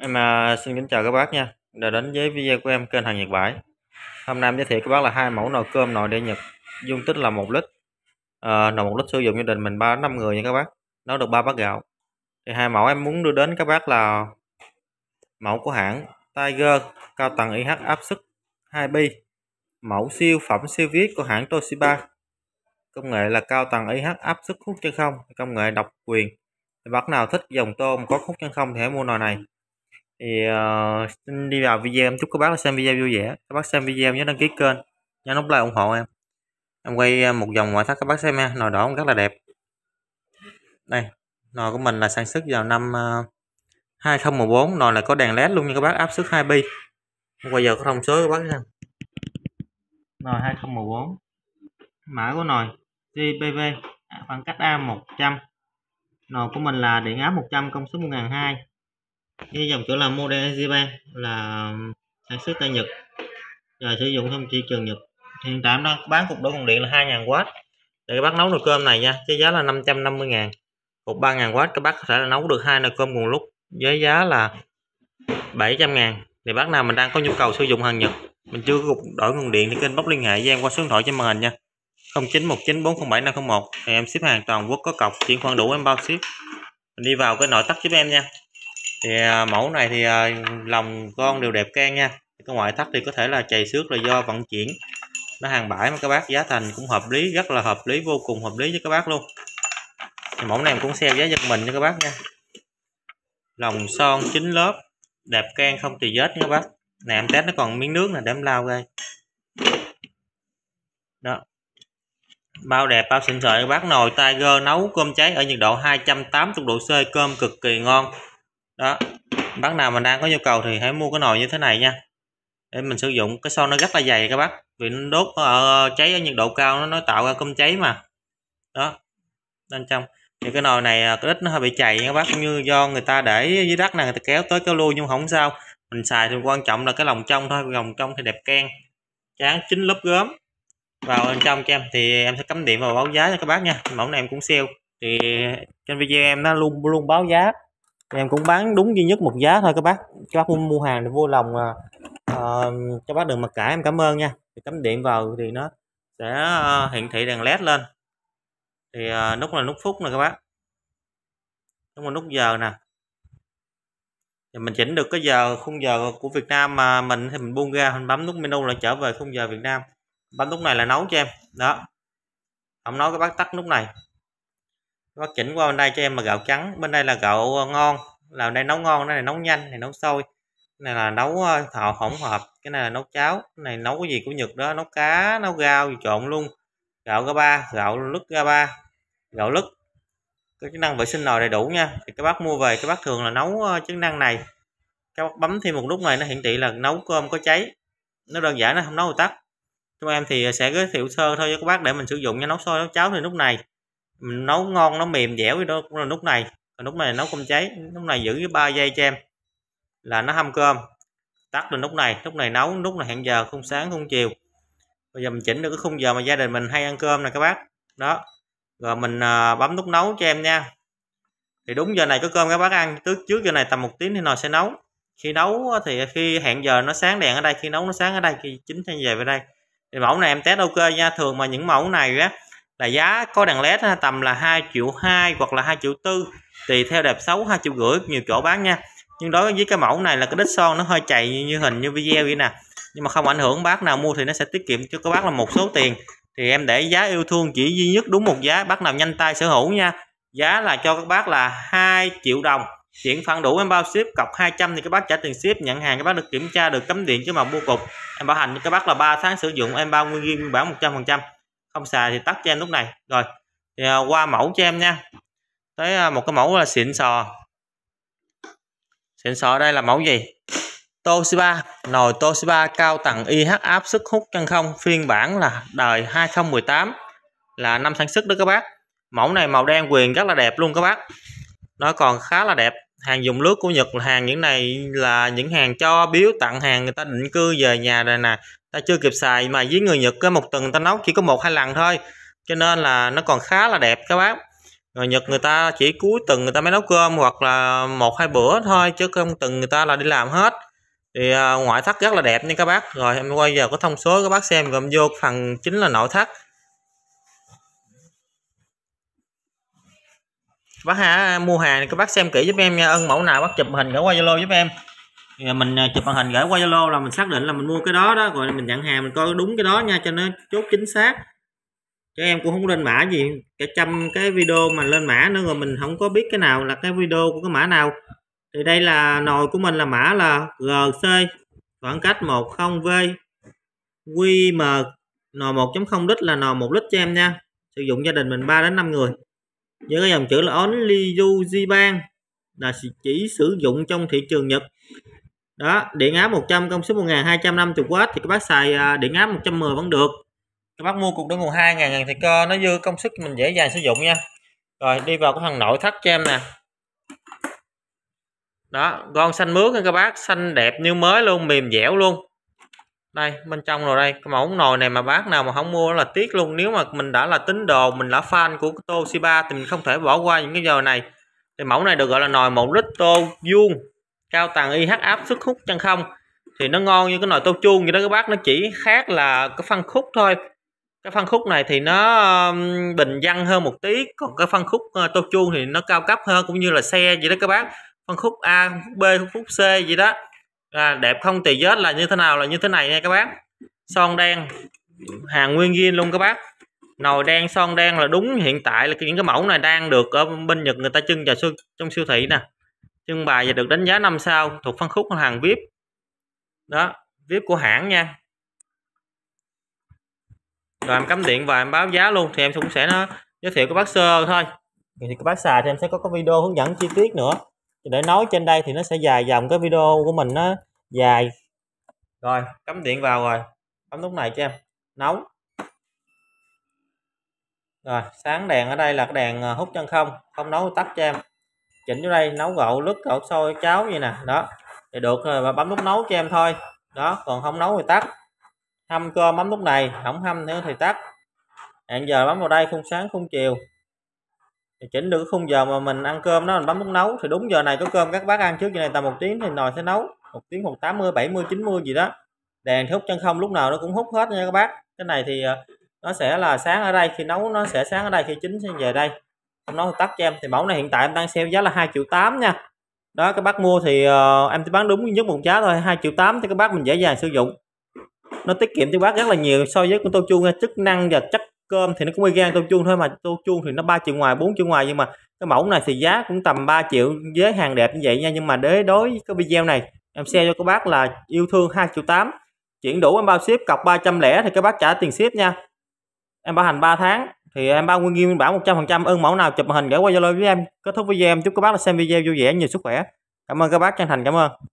Em à, xin kính chào các bác nha Đã đến với video của em kênh Hàng Nhật Bãi Hôm nay em giới thiệu các bác là hai mẫu nồi cơm nồi đen Nhật Dung tích là một lít à, Nồi một lít sử dụng gia đình mình 3 năm người nha các bác Nấu được ba bát gạo Thì hai mẫu em muốn đưa đến các bác là Mẫu của hãng Tiger cao tầng IH áp suất 2B Mẫu siêu phẩm siêu viết của hãng Toshiba Công nghệ là cao tầng IH áp suất hút chân không Công nghệ độc quyền bác nào thích dòng tôm có khúc chân không thì hãy mua nồi này thì uh, xin đi vào video em chúc các bác là xem video vui vẻ các bác xem video nhớ đăng ký kênh nhấn nút like ủng hộ em em quay ờ, một vòng ngoại thất các bác xem ha nồi đỏ cũng rất là đẹp đây nồi của mình là sản xuất vào năm uh, ờ, 2014 nồi là có đèn led luôn nha các bác áp suất 2 bi bây giờ có thông số các bác xem nồi 2014 mã của nồi JPV à, khoảng cách A100 nồi của mình là điện áp 100 công suất 1002 cái dòng chữ là model Japan là sản xuất tại Nhật và sử dụng trong thị trường Nhật hiện tại nó bán cục đổ nguồn điện là 2.000W để các bác nấu nồi cơm này nha với giá là 550 ngàn cục 3.000W các bác có thể là nấu được hai nồi cơm cùng lúc với giá là 700 ngàn thì bác nào mình đang có nhu cầu sử dụng hàng Nhật mình chưa có cục đổi nguồn điện thì kênh bóc liên hệ với em qua số điện thoại trên màn hình nha 0919407501 thì em ship hàng toàn quốc có cọc chuyển khoản đủ em bao ship mình đi vào cái nội tắc giúp em nha thì à, mẫu này thì à, lòng con đều đẹp can nha cái ngoại thất thì có thể là chày xước là do vận chuyển nó hàng bãi mà các bác giá thành cũng hợp lý rất là hợp lý vô cùng hợp lý với các bác luôn thì mẫu này cũng xem giá giật mình cho các bác nha lòng son chín lớp đẹp can không tì vết nha các bác nè em test nó còn miếng nước nè để em lau ra đó bao đẹp bao xịn sợi các bác nồi tiger nấu cơm cháy ở nhiệt độ 280 độ C cơm cực kỳ ngon đó bác nào mà đang có nhu cầu thì hãy mua cái nồi như thế này nha để mình sử dụng cái son nó rất là dày các bác vì nó đốt ở ờ, cháy ở nhiệt độ cao nó, nó tạo ra cơm cháy mà đó bên trong thì cái nồi này à, cái ít nó hơi bị chày các bác cũng như do người ta để dưới đất này người ta kéo tới cái lui nhưng không sao mình xài thì quan trọng là cái lòng trong thôi lòng trong thì đẹp ken tráng chín lớp gớm vào bên trong cho em thì em sẽ cắm điện vào báo giá cho các bác nha mẫu này em cũng siêu thì trên video em nó luôn luôn báo giá em cũng bán đúng duy nhất một giá thôi các bác các bác mua hàng thì vui lòng à, à, các bác đừng mặc cả em cảm ơn nha thì cắm điện vào thì nó sẽ à, hiển thị đèn led lên thì à, nút là nút phút nè các bác đúng là nút giờ nè thì mình chỉnh được cái giờ khung giờ của Việt Nam mà mình thì mình buông ra mình bấm nút menu là trở về khung giờ Việt Nam bấm nút này là nấu cho em đó không nói các bác tắt nút này bác chỉnh qua bên đây cho em là gạo trắng bên đây là gạo ờ, ngon là đây nấu ngon đây này nấu nhanh này nấu sôi này là nấu ờ, thọ hỗn hợp cái này là nấu cháo cái này nấu cái gì của nhật đó nấu cá nấu rau gì trộn luôn gạo ga ba gạo lứt ga ba gạo lứt cái chức năng vệ sinh nồi đầy đủ nha thì các bác mua về các bác thường là nấu ờ, chức năng này các bác bấm thêm một lúc này nó hiển thị là nấu cơm có cháy nó đơn giản nó không nấu tắt chúng em thì sẽ giới thiệu sơ thôi cho các bác để mình sử dụng nha nấu sôi nấu cháo thì lúc này mình nấu ngon nó mềm dẻo gì đó cũng là lúc này còn lúc này nấu không cháy lúc này giữ với ba giây cho em là nó hâm cơm tắt lên lúc này lúc này nấu lúc này hẹn giờ không sáng không chiều bây giờ mình chỉnh được cái khung giờ mà gia đình mình hay ăn cơm nè các bác đó rồi mình à, bấm nút nấu cho em nha thì đúng giờ này có cơm các bác ăn trước trước giờ này tầm một tiếng thì nồi sẽ nấu khi nấu thì khi hẹn giờ nó sáng đèn ở đây khi nấu nó sáng ở đây khi chín thì về về đây thì mẫu này em test ok nha thường mà những mẫu này á là giá có đèn led tầm là 2 triệu 2 hoặc là 2 triệu tư tùy theo đẹp xấu 2 triệu rưỡi nhiều chỗ bán nha nhưng đối với cái mẫu này là cái đít son nó hơi chạy như, như hình như video vậy nè nhưng mà không ảnh hưởng bác nào mua thì nó sẽ tiết kiệm cho các bác là một số tiền thì em để giá yêu thương chỉ duy nhất đúng một giá bác nào nhanh tay sở hữu nha giá là cho các bác là 2 triệu đồng chuyển phản đủ em bao ship cọc 200 thì các bác trả tiền ship nhận hàng các bác được kiểm tra được cấm điện chứ mà mua cục em bảo hành cho các bác là 3 tháng sử dụng em bao nguyên ghi nguyên bản 100 phần trăm không xài thì tắt cho em lúc này rồi thì à, qua mẫu cho em nha tới à, một cái mẫu là xịn sò xịn sò đây là mẫu gì Toshiba nồi Toshiba cao tầng IH áp sức hút chân không phiên bản là đời 2018 là năm sản xuất đó các bác mẫu này màu đen quyền rất là đẹp luôn các bác nó còn khá là đẹp hàng dùng nước của Nhật là hàng những này là những hàng cho biếu tặng hàng người ta định cư về nhà rồi nè ta chưa kịp xài mà với người Nhật cái một tuần ta nấu chỉ có một hai lần thôi cho nên là nó còn khá là đẹp các bác người Nhật người ta chỉ cuối tuần người ta mới nấu cơm hoặc là một hai bữa thôi chứ không tuần người ta là đi làm hết thì à, ngoại thất rất là đẹp nha các bác rồi em quay giờ có thông số các bác xem gồm vô phần chính là nội thất bác ha mua hàng các bác xem kỹ giúp em nha ân mẫu nào bác chụp hình gửi qua zalo giúp em rồi mình à, chụp màn hình gửi qua zalo là mình xác định là mình mua cái đó đó rồi mình nhận hàng mình coi đúng cái đó nha cho nó chốt chính xác cho em cũng không lên mã gì cả trăm cái video mà lên mã nữa rồi mình không có biết cái nào là cái video của cái mã nào thì đây là nồi của mình là mã là gc khoảng cách 10v qm nồi 1.0 lít là nồi 1 lít cho em nha sử dụng gia đình mình 3 đến 5 người với cái dòng chữ là Onlyujiban là chỉ sử dụng trong thị trường Nhật đó điện áp 100 công suất 1250W thì các bác xài à, điện áp 110 vẫn được các bác mua cục đỡ nguồn 2 ngàn thì co nó dư công suất mình dễ dàng sử dụng nha rồi đi vào cái phần nội thất cho em nè đó con xanh mướt các bác xanh đẹp như mới luôn mềm dẻo luôn đây bên trong rồi đây cái mẫu nồi này mà bác nào mà không mua là tiếc luôn nếu mà mình đã là tín đồ mình là fan của Toshiba thì mình không thể bỏ qua những cái giờ này thì mẫu này được gọi là nồi một lít tô vuông cao tầng IH áp sức hút chân không thì nó ngon như cái nồi tô chuông vậy đó các bác nó chỉ khác là cái phân khúc thôi cái phân khúc này thì nó bình dân hơn một tí còn cái phân khúc ờ, tô chuông thì nó cao cấp hơn cũng như là xe vậy đó các bác phân khúc A phân khúc B phân khúc C vậy đó à, đẹp không tì vết là như thế nào là như thế này nha các bác son đen hàng nguyên ghiên luôn các bác nồi đen son đen là đúng hiện tại là những cái mẫu này đang được ở bên Nhật người ta trưng và siêu trong siêu thị nè trưng bày và được đánh giá 5 sao thuộc phân khúc hàng VIP đó VIP của hãng nha rồi em cắm điện và em báo giá luôn thì em cũng sẽ nó giới thiệu các bác sơ thôi thì các bác xài thì em sẽ có cái video hướng dẫn chi tiết nữa để nói trên đây thì nó sẽ dài dòng cái video của mình nó dài rồi cắm điện vào rồi bấm nút này cho em nấu rồi sáng đèn ở đây là cái đèn ờ, hút chân không không nấu tắt cho em chỉnh vô đây nấu gậu lứt gậu sôi cháo vậy nè đó thì được rồi ờ, và bấm nút nấu cho em thôi đó còn không nấu thì tắt hâm cơm bấm nút này không hâm nữa thì tắt hẹn giờ bấm vào đây khung sáng khung chiều thì chỉnh được khung giờ mà mình ăn cơm đó mình bấm nút nấu thì đúng giờ này có cơm các bác ăn trước giờ này tầm một tiếng thì nồi sẽ nấu một tiếng còn 80 70 90 gì đó đèn hút chân không lúc nào nó cũng hút hết nha các bác cái này thì ờ, nó sẽ là sáng ở đây khi nấu nó sẽ sáng ở đây khi chín sẽ về đây nó tắt cho em thì mẫu này hiện tại em đang sale giá là 2 triệu 8 nha đó các bác mua thì uh, em chỉ bán đúng nhất một giá thôi 2 triệu 8 thì các bác mình dễ dàng sử dụng nó tiết kiệm cho bác rất là nhiều so với con tô chuông chức năng và chất cơm thì nó cũng y gan tô chuông thôi mà tô chuông thì nó 3 triệu ngoài 4 triệu ngoài nhưng mà cái mẫu này thì giá cũng tầm 3 triệu với hàng đẹp như vậy nha nhưng mà để đối với cái video này em xe cho các bác là yêu thương 2 triệu 8 chuyển đủ em bao ship cọc 300 thì các bác trả tiền ship nha em bảo hành 3 tháng thì em bao nguyên nguyên bản 100% ơn mẫu nào chụp hình gửi qua Zalo với em kết thúc video em chúc các bác là xem video vui vẻ nhiều sức khỏe cảm ơn các bác chân thành cảm ơn